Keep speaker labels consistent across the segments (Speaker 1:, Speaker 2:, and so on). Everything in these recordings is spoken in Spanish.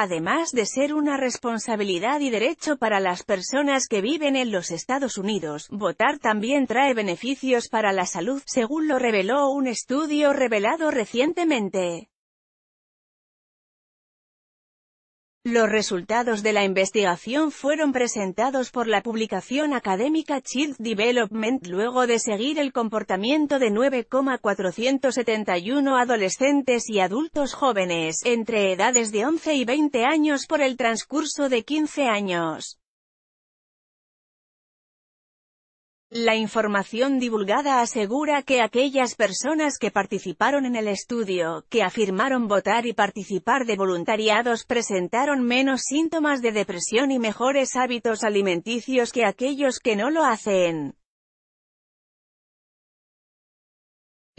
Speaker 1: además de ser una responsabilidad y derecho para las personas que viven en los Estados Unidos, votar también trae beneficios para la salud, según lo reveló un estudio revelado recientemente. Los resultados de la investigación fueron presentados por la publicación académica Child Development luego de seguir el comportamiento de 9,471 adolescentes y adultos jóvenes, entre edades de 11 y 20 años por el transcurso de 15 años. La información divulgada asegura que aquellas personas que participaron en el estudio, que afirmaron votar y participar de voluntariados presentaron menos síntomas de depresión y mejores hábitos alimenticios que aquellos que no lo hacen.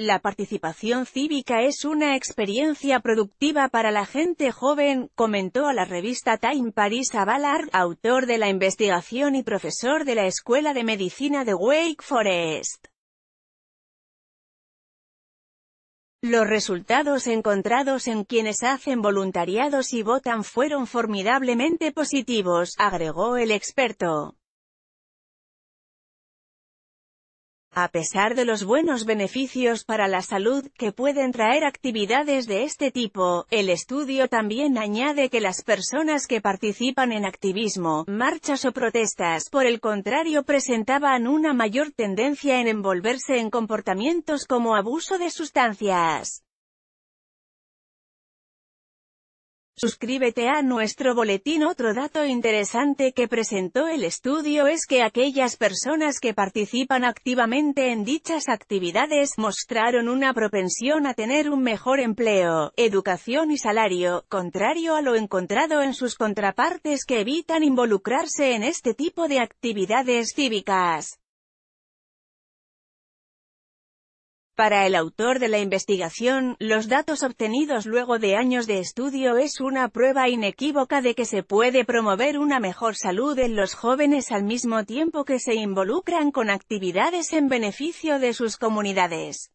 Speaker 1: La participación cívica es una experiencia productiva para la gente joven, comentó a la revista Time Paris Avalar, autor de la investigación y profesor de la Escuela de Medicina de Wake Forest. Los resultados encontrados en quienes hacen voluntariados y votan fueron formidablemente positivos, agregó el experto. A pesar de los buenos beneficios para la salud que pueden traer actividades de este tipo, el estudio también añade que las personas que participan en activismo, marchas o protestas, por el contrario presentaban una mayor tendencia en envolverse en comportamientos como abuso de sustancias. Suscríbete a nuestro boletín. Otro dato interesante que presentó el estudio es que aquellas personas que participan activamente en dichas actividades mostraron una propensión a tener un mejor empleo, educación y salario, contrario a lo encontrado en sus contrapartes que evitan involucrarse en este tipo de actividades cívicas. Para el autor de la investigación, los datos obtenidos luego de años de estudio es una prueba inequívoca de que se puede promover una mejor salud en los jóvenes al mismo tiempo que se involucran con actividades en beneficio de sus comunidades.